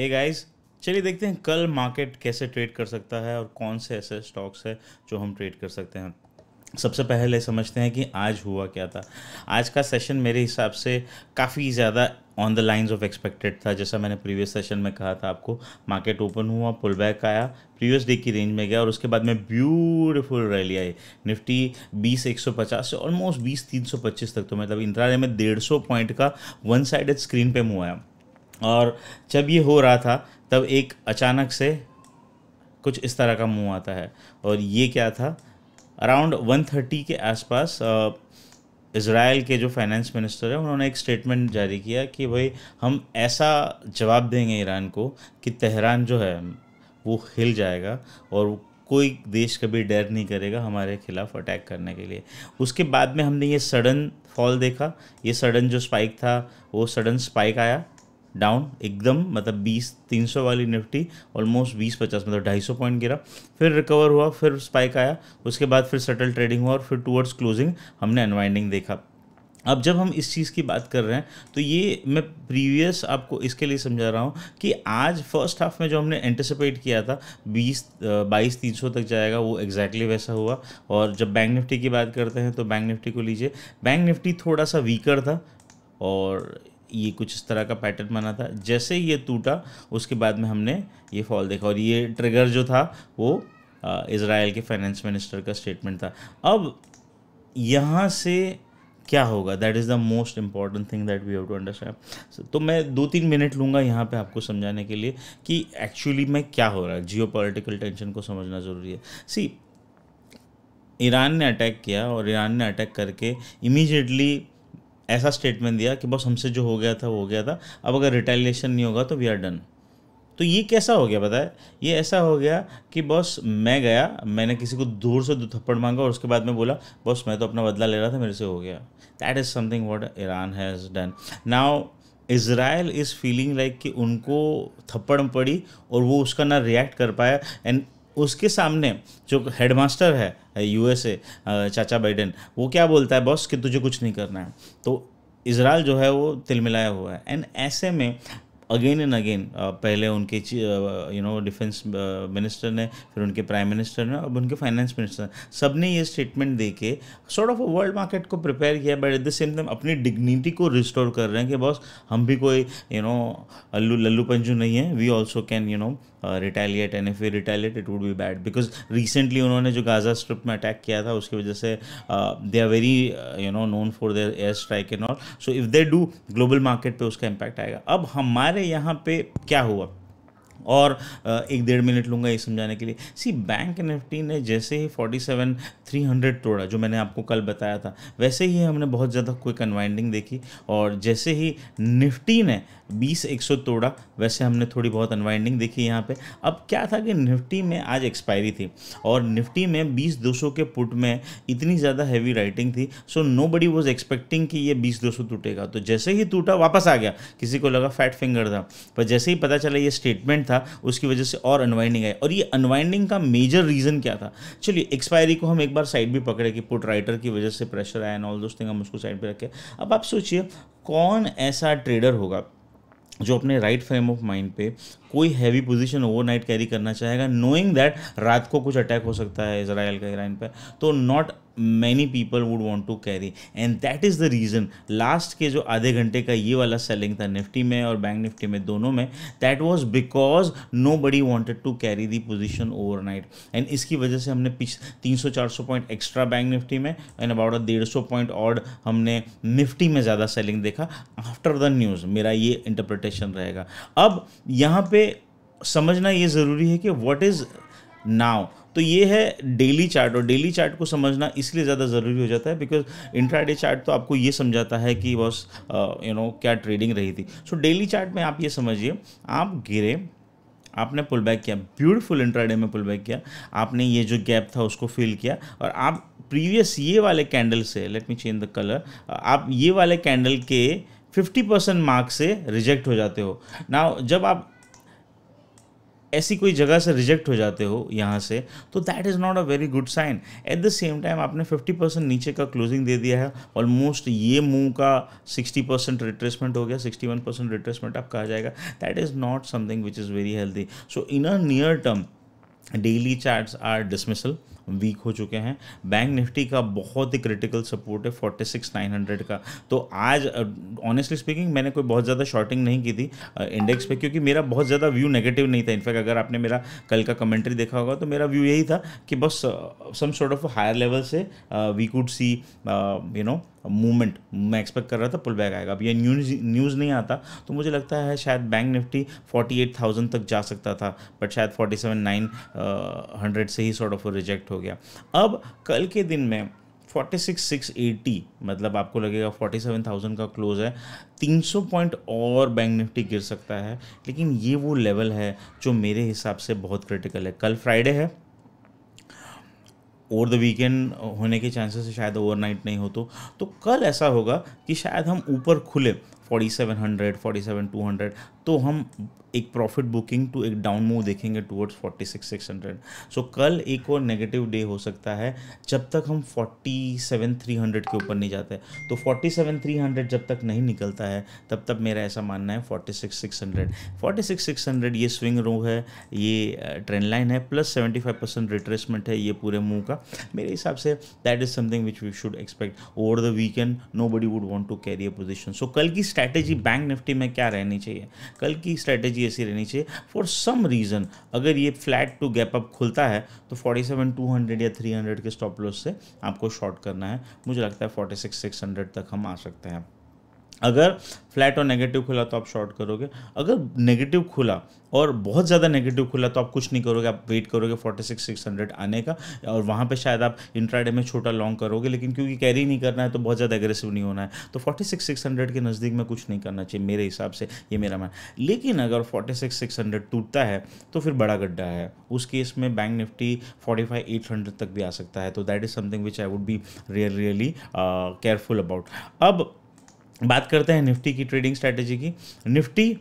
hey guys चलिए देखते हैं कल मार्केट कैसे ट्रेड कर सकता है और कौन से ऐसे स्टॉक्स है जो हम ट्रेड कर सकते हैं सबसे पहले समझते हैं कि आज हुआ क्या था आज का सेशन मेरे हिसाब से काफ़ी ज़्यादा on the lines of expected था जैसा मैंने प्रीवियस सेशन में कहा था आपको मार्केट ओपन हुआ पुल बैक आया प्रीवियस डे की रेंज में गया और उसके बाद में ब्यूटीफुल रैली आई निफ्टी बीस एक सौ पचास से ऑलमोस्ट बीस तीन सौ पच्चीस तक तो मतलब इंट्राडे में सौ पॉइंट का वन साइडेड स्क्रीन पे मुआया आया और जब ये हो रहा था तब एक अचानक से कुछ इस तरह का मुंह आता है और ये क्या था अराउंड 130 के आसपास इसराइल के जो फाइनेंस मिनिस्टर हैं उन्होंने एक स्टेटमेंट जारी किया कि भाई हम ऐसा जवाब देंगे ईरान को कि तेहरान जो है वो हिल जाएगा और कोई देश कभी डर नहीं करेगा हमारे खिलाफ अटैक करने के लिए उसके बाद में हमने ये सडन फॉल देखा ये सडन जो स्पाइक था वो सडन स्पाइक आया डाउन एकदम मतलब 20 300 वाली निफ्टी ऑलमोस्ट 20 50 मतलब 250 पॉइंट गिरा फिर रिकवर हुआ फिर स्पाइक आया उसके बाद फिर सटल ट्रेडिंग हुआ और फिर टूवर्ड्स क्लोजिंग हमने अनवाइंडिंग देखा अब जब हम इस चीज़ की बात कर रहे हैं तो ये मैं प्रीवियस आपको इसके लिए समझा रहा हूँ कि आज फर्स्ट हाफ में जो हमने एंटिसिपेट किया था 20 बाईस तीन सौ तक जाएगा वो एग्जैक्टली exactly वैसा हुआ और जब बैंक निफ्टी की बात करते हैं तो बैंक निफ्टी को लीजिए बैंक निफ्टी थोड़ा सा वीकर था और ये कुछ इस तरह का पैटर्न बना था जैसे ये टूटा उसके बाद में हमने ये फॉल देखा और ये ट्रिगर जो था वो इसराइल के फाइनेंस मिनिस्टर का स्टेटमेंट था अब यहाँ से क्या होगा that is the most important thing that we have to understand तो मैं दो तीन मिनट लूँगा यहाँ पे आपको समझाने के लिए कि एक्चुअली में क्या हो रहा है जियो पोलिटिकल टेंशन को समझना ज़रूरी है सी ईरान ने अटैक किया और ईरान ने अटैक करके इमीजिएटली ऐसा स्टेटमेंट दिया कि बस हमसे जो हो गया था वो हो गया था अब अगर रिटेलिएशन नहीं होगा तो वी आर डन तो ये कैसा हो गया बताए ये ऐसा हो गया कि बॉस मैं गया मैंने किसी को दूर से थप्पड़ मांगा और उसके बाद में बोला बॉस मैं तो अपना बदला ले रहा था मेरे से हो गया that is something what Iran has done now Israel is feeling like कि उनको थप्पड़ पड़ी और वो उसका ना रिएक्ट कर पाया एंड उसके सामने जो हेडमास्टर है यूएसए चाचा बाइडेन वो क्या बोलता है बॉस कि तुझे कुछ नहीं करना है तो इसराइल जो है वो तिलमिलाया हुआ है एंड ऐसे में अगेन एंड अगेन पहले उनके यू नो डिफेंस मिनिस्टर ने फिर उनके प्राइम मिनिस्टर ने अब उनके फाइनेंस मिनिस्टर सब ने ये स्टेटमेंट दे के सॉर्ट ऑफ वर्ल्ड मार्केट को प्रिपेयर किया but at the same time अपनी डिग्निटी को रिस्टोर कर रहे हैं कि बॉस हम भी कोई यू नो अल्लू लल्लू पंजू नहीं है we also can you know retaliate and if you retaliate it would be bad because recently उन्होंने जो गाज़ा स्ट्रिप में अटैक किया था उसकी वजह से they are very you know known for their air strike and also if they do global market पे उसका इम्पैक्ट आएगा अब हमारे यहाँ पे क्या हुआ और एक डेढ़ मिनट लूँगा ये समझाने के लिए सी बैंक एन ने जैसे ही फोर्टी सेवन थ्री हंड्रेड तोड़ा जो मैंने आपको कल बताया था वैसे ही हमने बहुत ज़्यादा क्विक अनवाइंडिंग देखी और जैसे ही निफ्टी ने बीस एक सौ तोड़ा वैसे हमने थोड़ी बहुत अनवाइंडिंग देखी यहाँ पे अब क्या था कि निफ्टी में आज एक्सपायरी थी और निफ्टी में बीस दो सौ के पुट में इतनी ज़्यादा हैवी राइटिंग थी so nobody was expecting कि ये बीस दो सौ टूटेगा तो जैसे ही टूटा वापस आ गया किसी को लगा फैट फिंगर था पर जैसे ही पता चला ये स्टेटमेंट था उसकी वजह से और अनवाइंडिंग आई और ये अनवाइंडिंग का मेजर रीज़न क्या था चलिए एक्सपायरी को हम एक बार साइड भी पकड़े कि पुट राइटर की वजह से प्रेशर आया एंड ऑल दोस्त हम उसको साइड पर रखें अब आप सोचिए कौन ऐसा ट्रेडर होगा जो अपने राइट फ्रेम ऑफ माइंड पे कोई हैवी पोजीशन ओवरनाइट कैरी करना चाहेगा नोइंग दैट रात को कुछ अटैक हो सकता है इसराइल का ईरान पर तो not many people would want to carry and that is the reason last के जो आधे घंटे का ये वाला सेलिंग था निफ्टी में और बैंक निफ्टी में दोनों में that was because nobody wanted to carry the position overnight and इसकी वजह से हमने पिछ तीन सौ चार सौ पॉइंट एक्स्ट्रा बैंक निफ्टी में एंड अबाउट डेढ़ सौ पॉइंट और हमने निफ्टी में ज़्यादा सेलिंग देखा आफ्टर द न्यूज़ मेरा ये इंटरप्रिटेशन रहेगा अब यहाँ पे समझना ये ज़रूरी है कि वॉट इज़ नाउ तो ये है डेली चार्ट और डेली चार्ट को समझना इसलिए ज़्यादा ज़रूरी हो जाता है बिकॉज इंट्राडे चार्ट तो आपको ये समझाता है कि बस यू नो क्या ट्रेडिंग रही थी सो डेली चार्ट में आप ये समझिए आप गिरे आपने पुल बैक किया ब्यूटीफुल इंट्राडे में पुल बैक किया आपने ये जो गैप था उसको फिल किया और आप प्रीवियस ये वाले कैंडल से let me change the colour आप ये वाले कैंडल के 50 परसेंट मार्क से रिजेक्ट हो जाते हो नाउ जब आप ऐसी कोई जगह से रिजेक्ट हो जाते हो यहाँ से तो that is not a very good sign at the same time आपने 50 परसेंट नीचे का क्लोजिंग दे दिया है ऑलमोस्ट ये मुंह का 60 परसेंट रिट्रेसमेंट हो गया 61 परसेंट रिट्रेसमेंट आपका आ जाएगा that is not something which is very healthy so in a near term daily chart are dismissal weak हो चुके हैं बैंक निफ्टी का बहुत ही क्रिटिकल सपोर्ट है फोर्टी सिक्स नाइन हंड्रेड का तो आज ऑनेस्टली स्पीकिंग मैंने कोई बहुत ज़्यादा शॉर्टिंग नहीं की थी इंडेक्स पे क्योंकि मेरा बहुत ज़्यादा व्यू नेगेटिव नहीं था इनफैक्ट अगर आपने मेरा कल का कमेंट्री देखा होगा तो मेरा व्यू यही था कि बस some sort of higher level से we could see you know movement मैं एक्सपेक्ट कर रहा था पुल बैक आएगा अब ये न्यूज न्यूज़ नहीं आता तो मुझे लगता है शायद बैंक निफ्टी 48,000 तक जा सकता था बट शायद 47,900 से ही सॉर्ट ऑफ रिजेक्ट हो गया अब कल के दिन में 46680 मतलब आपको लगेगा 47000 का क्लोज है 300 पॉइंट और बैंक निफ्टी गिर सकता है लेकिन ये वो लेवल है जो मेरे हिसाब से बहुत क्रिटिकल है कल फ्राइडे है ओवर द वीकेंड होने के चांसेस शायद ओवरनाइट नहीं हो तो तो कल ऐसा होगा कि शायद हम ऊपर खुले 4700 47200 तो हम एक प्रॉफिट बुकिंग टू एक डाउन मूव देखेंगे towards forty six six hundred so कल एक और नेगेटिव डे हो सकता है जब तक हम फोर्टी सेवन थ्री हंड्रेड के ऊपर नहीं जाते तो फोर्टी सेवन थ्री हंड्रेड जब तक नहीं निकलता है तब तक मेरा ऐसा मानना है forty six six hundred forty six six hundred ये स्विंग रो है ये ट्रेंड लाइन है plus seventy five percent retracement है ये पूरे मूव का मेरे हिसाब से that is something which we should expect over the weekend nobody would want to carry a position so कल की स्ट्रैटेजी बैंक निफ्टी में क्या रहनी चाहिए कल की स्ट्रैटेजी जी ऐसी रहनी चाहिए फॉर सम रीज़न अगर ये फ्लैट टू गैप अप खुलता है तो 47 200 या 300 के स्टॉप लॉस से आपको शॉर्ट करना है मुझे लगता है 46 600 तक हम आ सकते हैं अगर फ्लैट और नेगेटिव खुला तो आप शॉर्ट करोगे अगर नेगेटिव खुला और बहुत ज़्यादा नेगेटिव खुला तो आप कुछ नहीं करोगे आप वेट करोगे फोर्टी सिक्स सिक्स हंड्रेड आने का और वहाँ पे शायद आप इंट्राडे में छोटा लॉन्ग करोगे लेकिन क्योंकि कैरी नहीं करना है तो बहुत ज़्यादा एग्रेसिव नहीं होना है तो फोर्टी सिक्स सिक्स हंड्रेड के नज़दीक में कुछ नहीं करना चाहिए मेरे हिसाब से ये मेरा मान लेकिन अगर फोर्टी सिक्स सिक्स हंड्रेड टूटता है तो फिर बड़ा गड्ढा है उस केस में bank Nifty forty five eight hundred तक भी आ सकता है तो that is something which I would be real really careful about अब बात करते हैं निफ्टी की ट्रेडिंग स्ट्रैटेजी की निफ्टी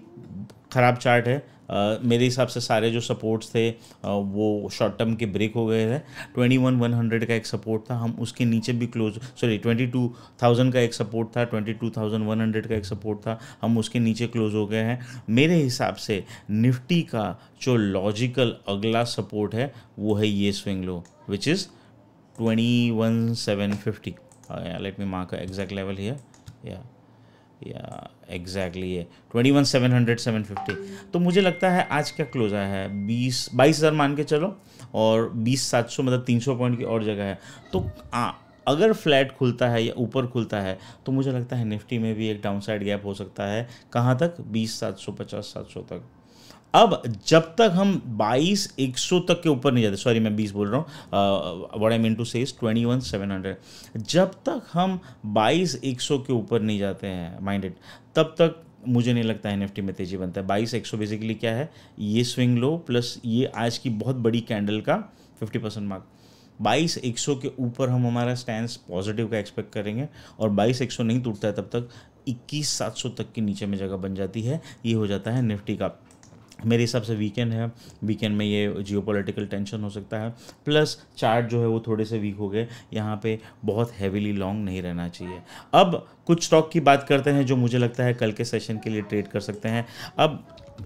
ख़राब चार्ट है Uh, मेरे हिसाब से सारे जो सपोर्ट्स थे uh, वो शॉर्ट टर्म के ब्रेक हो गए थे ट्वेंटी वन वन हंड्रेड का एक सपोर्ट था हम उसके नीचे भी close sorry twenty two thousand का एक सपोर्ट था twenty two thousand one hundred का एक सपोर्ट था हम उसके नीचे क्लोज हो गए हैं मेरे हिसाब से निफ्टी का जो लॉजिकल अगला सपोर्ट है वो है ये swing low which is twenty one seven fifty let me mark exact level here या या एग्जैक्टली ये twenty one seven hundred seven fifty तो मुझे लगता है आज क्या क्लोज आया है बीस बाईस हज़ार मान के चलो और बीस सात सौ मतलब तीन सौ पॉइंट की और जगह है तो आ, अगर फ्लैट खुलता है या ऊपर खुलता है तो मुझे लगता है निफ्टी में भी एक डाउनसाइड गैप हो सकता है कहाँ तक बीस सात सौ पचास सात सौ तक अब जब तक हम 22 100 तक के ऊपर नहीं जाते सॉरी मैं 20 बोल रहा हूँ what I mean to say twenty one seven hundred जब तक हम 22 100 के ऊपर नहीं जाते हैं माइंडेड तब तक मुझे नहीं लगता है एन में तेजी बनता है बाईस एक सौ बेसिकली क्या है ये स्विंग लो प्लस ये आज की बहुत बड़ी कैंडल का फिफ्टी परसेंट मार्क बाईस एक सौ के ऊपर हम हमारा स्टैंड पॉजिटिव का एक्सपेक्ट करेंगे और बाईस एक सौ नहीं टूटता है तब तक इक्कीस सात सौ तक के नीचे में जगह बन जाती है ये हो जाता है निफ्टी का मेरे हिसाब से वीकेंड है वीकेंड में ये जियो पोलिटिकल टेंशन हो सकता है प्लस चार्ट जो है वो थोड़े से वीक हो गए यहाँ पे बहुत हैविली लॉन्ग नहीं रहना चाहिए अब कुछ स्टॉक की बात करते हैं जो मुझे लगता है कल के सेशन के लिए ट्रेड कर सकते हैं अब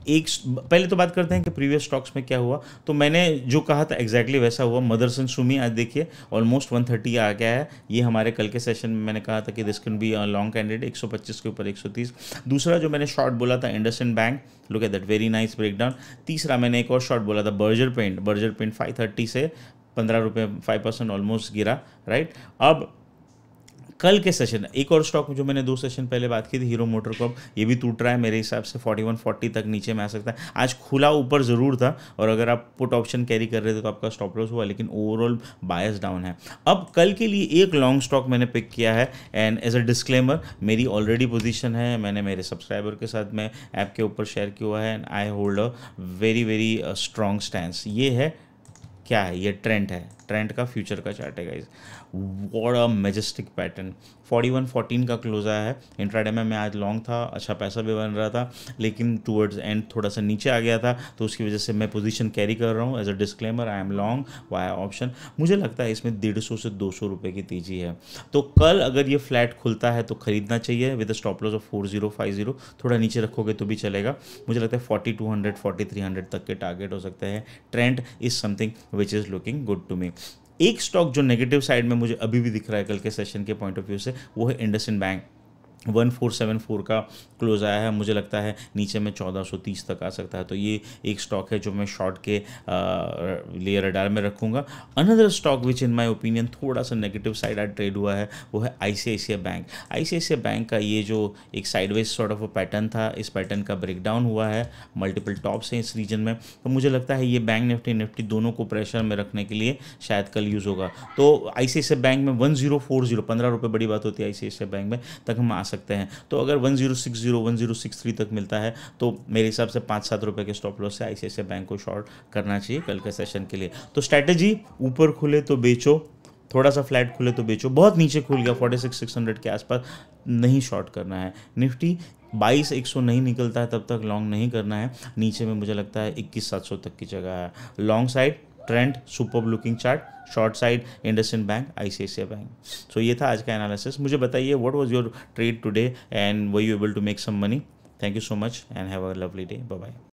एक पहले तो बात करते हैं कि प्रीवियस स्टॉक्स में क्या हुआ तो मैंने जो कहा था एग्जैक्टली वैसा हुआ मदरसन एंड सुमी आज देखिए ऑलमोस्ट 130 आ गया है ये हमारे कल के सेशन में मैंने कहा था कि this can be a long candidate 125 के ऊपर 130 दूसरा जो मैंने शॉर्ट बोला था IndusInd bank look at that very nice breakdown तीसरा मैंने एक और शॉर्ट बोला था Berger paint Berger paint five से पंद्रह रुपये फाइव परसेंट ऑलमोस्ट गिरा राइट अब कल के सेशन एक और स्टॉक जो मैंने दो सेशन पहले बात की थी हीरो मोटर कॉप ये भी टूट रहा है मेरे हिसाब से फोर्टी वन फोर्टी तक नीचे में आ सकता है आज खुला ऊपर ज़रूर था और अगर आप पुट ऑप्शन कैरी कर रहे थे तो आपका स्टॉप लॉस हुआ लेकिन ओवरऑल बायस डाउन है अब कल के लिए एक लॉन्ग स्टॉक मैंने पिक किया है एंड एज अ डिस्क्लेमर मेरी ऑलरेडी पोजिशन है मैंने मेरे सब्सक्राइबर के साथ मैं ऐप के ऊपर शेयर किया है and I hold a very very strong stand ये है क्या है ये ट्रेंड है ट्रेंड का फ्यूचर का चार्ट है guys what a majestic pattern one fourteen का क्लोज आया है इंट्राडे में मैं आज लॉन्ग था अच्छा पैसा भी बन रहा था लेकिन टूवर्ड्स एंड थोड़ा सा नीचे आ गया था तो उसकी वजह से मैं पोजीशन कैरी कर रहा हूँ as a disclaimer I am long via option मुझे लगता है इसमें डेढ़ सौ से दो सौ रुपये की तेजी है तो कल अगर ये फ्लैट खुलता है तो खरीदना चाहिए with stop loss of four zero five zero थोड़ा नीचे रखोगे तो भी चलेगा मुझे लगता है forty two hundred forty three hundred तक के टारगेट हो सकते हैं trend is something which is looking good to me एक स्टॉक जो नेगेटिव साइड में मुझे अभी भी दिख रहा है कल के सेशन के पॉइंट ऑफ व्यू से वो है Indus bank one four seven four का क्लोज आया है मुझे लगता है नीचे में चौदह सौ तीस तक आ सकता है तो ये एक स्टॉक है जो मैं शॉर्ट के लिए रडार में रखूँगा another stock which in my opinion थोड़ा सा नेगेटिव साइड आज ट्रेड हुआ है वो है आईसीआईसीआई बैंक आईसीआईसीआई बैंक का ये जो एक sideways sort of a pattern था इस पैटर्न का ब्रेकडाउन हुआ है मल्टीपल टॉप्स हैं इस रीजन में तो मुझे लगता है ये बैंक निफ्टी निफ्टी दोनों को प्रेशर में रखने के लिए शायद कल यूज़ होगा तो आई बैंक में वन जीरो फोर जीरो पंद्रह रुपये बड़ी बात होती है आई बैंक में तक हम आसान सकते हैं तो अगर one zero six zero one zero six three तक मिलता है तो मेरे हिसाब से पाँच सात रुपये के स्टॉप लॉस से आईसीआईसीआई बैंक को शॉर्ट करना चाहिए कल के सेशन के लिए तो स्ट्रैटेजी ऊपर खुले तो बेचो थोड़ा सा फ्लैट खुले तो बेचो बहुत नीचे खुल गया फोर्टी सिक्स सिक्स हंड्रेड के आसपास नहीं शॉर्ट करना है निफ्टी बाईस एक सौ नहीं निकलता है तब तक लॉन्ग नहीं करना है नीचे में मुझे लगता है इक्कीस सात सौ तक की जगह है long side trend super looking chart short side IndusInd bank ICICI bank so ये था आज का एनालिसिस मुझे बताइए what was your trade today and were you able to make some money thank you so much and have a lovely day bye